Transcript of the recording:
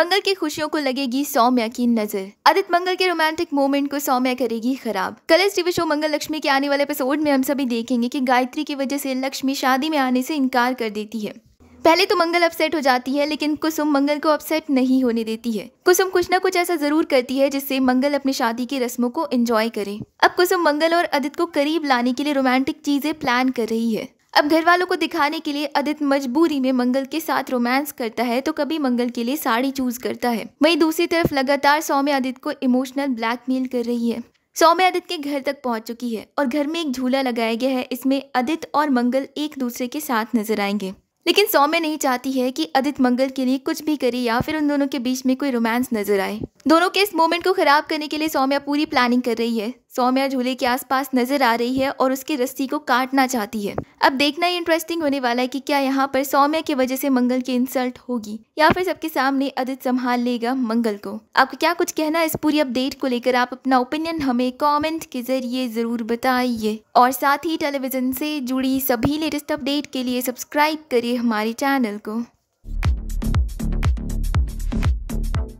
मंगल की खुशियों को लगेगी सौम्या की नजर आदित मंगल के रोमांटिक मोमेंट को सौम्या करेगी खराब कल इस टीवी शो मंगल लक्ष्मी के आने वाले एपिसोड में हम सभी देखेंगे कि गायत्री की वजह से लक्ष्मी शादी में आने से इनकार कर देती है पहले तो मंगल अपसेट हो जाती है लेकिन कुसुम मंगल को अपसेट नहीं होने देती है कुसुम कुछ ना कुछ ऐसा जरूर करती है जिससे मंगल अपनी शादी की रस्मों को एंजॉय करे अब कुसुम मंगल और अदित को करीब लाने के लिए रोमांटिक चीजें प्लान कर रही है अब घर वालों को दिखाने के लिए आदित्य मजबूरी में मंगल के साथ रोमांस करता है तो कभी मंगल के लिए साड़ी चूज करता है वही दूसरी तरफ लगातार सौम्य आदित्य को इमोशनल ब्लैकमेल कर रही है सौम्य आदित्य के घर तक पहुंच चुकी है और घर में एक झूला लगाया गया है इसमें अदित और मंगल एक दूसरे के साथ नजर आएंगे लेकिन सौम्य नहीं चाहती है कि अदित मंगल के लिए कुछ भी करे या फिर उन दोनों के बीच में कोई रोमांस नजर आए दोनों के इस मोमेंट को खराब करने के लिए सौम्या पूरी प्लानिंग कर रही है सौम्या झूले के आसपास नजर आ रही है और उसकी रस्सी को काटना चाहती है अब देखना ही इंटरेस्टिंग होने वाला है कि क्या यहाँ पर सौम्या की वजह से मंगल की इंसल्ट होगी या फिर सबके सामने अदित संभाल लेगा मंगल को आपको क्या कुछ कहना है इस पूरी अपडेट को लेकर आप अपना ओपिनियन हमें कॉमेंट के जरिए जरूर बताइए और साथ ही टेलीविजन से जुड़ी सभी लेटेस्ट अपडेट के लिए सब्सक्राइब करिए हमारे चैनल को